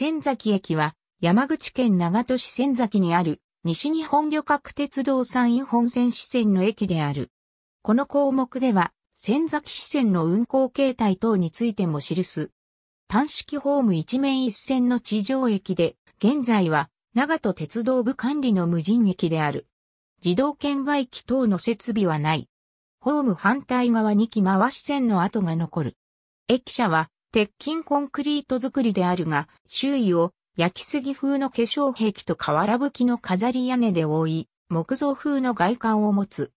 仙崎駅は山口県長門市仙崎にある西日本旅客鉄道山陰本線支線の駅である。この項目では仙崎支線の運行形態等についても記す。単式ホーム一面一線の地上駅で、現在は長門鉄道部管理の無人駅である。自動券売機等の設備はない。ホーム反対側に木回し線の跡が残る。駅舎は鉄筋コンクリート作りであるが、周囲を焼きすぎ風の化粧壁と瓦葺きの飾り屋根で覆い、木造風の外観を持つ。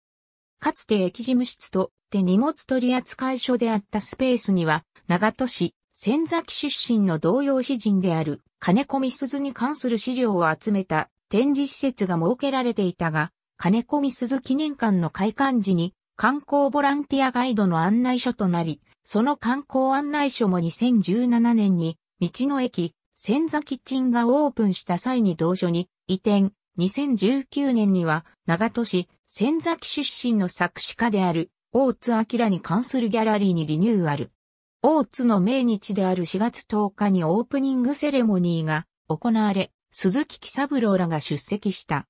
かつて駅事務室と手荷物取扱所であったスペースには、長門市、仙崎出身の同様詩人である金子み鈴に関する資料を集めた展示施設が設けられていたが、金子み鈴記念館の開館時に観光ボランティアガイドの案内所となり、その観光案内所も2017年に、道の駅、千座キッチンがオープンした際に同所に移転、2019年には、長戸市、千座出身の作詞家である、大津明に関するギャラリーにリニューアル。大津の命日である4月10日にオープニングセレモニーが行われ、鈴木喜三郎らが出席した。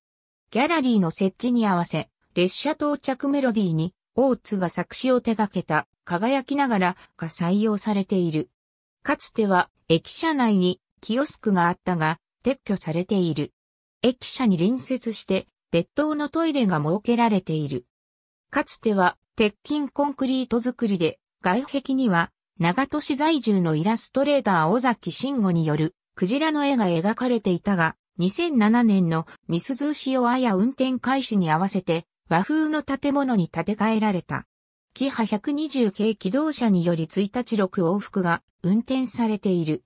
ギャラリーの設置に合わせ、列車到着メロディーに大津が作詞を手掛けた、輝きながらが採用されている。かつては、駅舎内にキオスクがあったが、撤去されている。駅舎に隣接して、別棟のトイレが設けられている。かつては、鉄筋コンクリート作りで、外壁には、長門市在住のイラストレーター尾崎慎吾による、クジラの絵が描かれていたが、2007年のミスズーシオアヤ運転開始に合わせて、和風の建物に建て替えられた。キハ120系機動車により1日6往復が運転されている。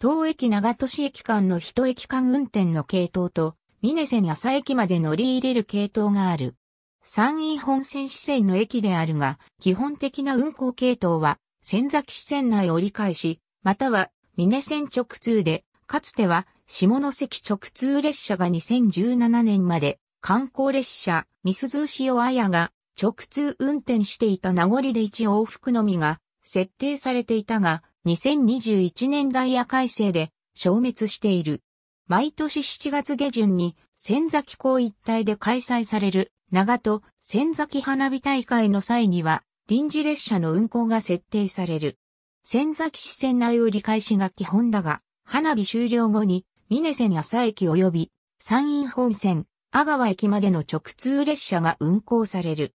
東駅長都市駅間の一駅間運転の系統と、ミネセン朝駅まで乗り入れる系統がある。山陰本線支線の駅であるが、基本的な運行系統は、仙崎支線内折り返し、または、ミネ線直通で、かつては、下関直通列車が2017年まで観光列車、ミスズーシオアヤが直通運転していた名残で1往復のみが設定されていたが、2021年ダイヤ改正で消滅している。毎年7月下旬に仙崎港一帯で開催される長戸仙崎花火大会の際には臨時列車の運行が設定される。仙崎市線内折り返しが基本だが、花火終了後に、峰線朝駅及び山陰本線、阿川駅までの直通列車が運行される。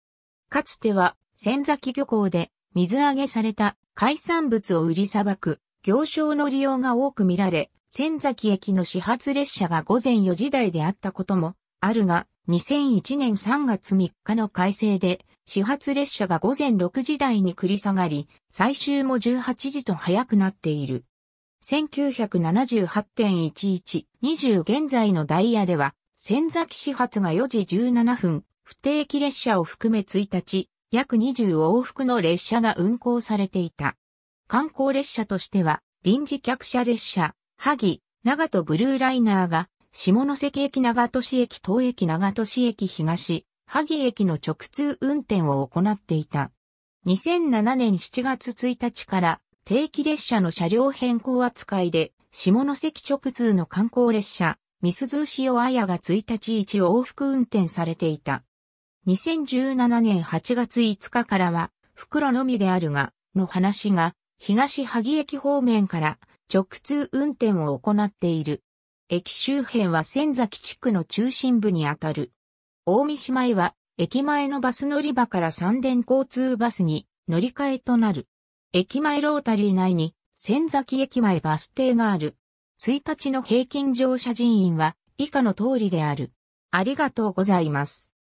かつては、仙崎漁港で水揚げされた海産物を売りさばく行商の利用が多く見られ、仙崎駅の始発列車が午前4時台であったこともあるが、2001年3月3日の改正で、始発列車が午前6時台に繰り下がり、最終も18時と早くなっている。1978.1120現在のダイヤでは、仙崎始発が4時17分、不定期列車を含め1日、約20往復の列車が運行されていた。観光列車としては、臨時客車列車、萩、長戸ブルーライナーが、下関駅長戸市駅東駅長戸市駅東、萩駅の直通運転を行っていた。2007年7月1日から定期列車の車両変更扱いで、下関直通の観光列車、みすずアヤが1日1往復運転されていた。2017年8月5日からは、袋のみであるが、の話が、東萩駅方面から直通運転を行っている。駅周辺は仙崎地区の中心部にあたる。大三島へは、駅前のバス乗り場から三電交通バスに乗り換えとなる。駅前ロータリー内に、仙崎駅前バス停がある。1日の平均乗車人員は以下の通りである。ありがとうございます。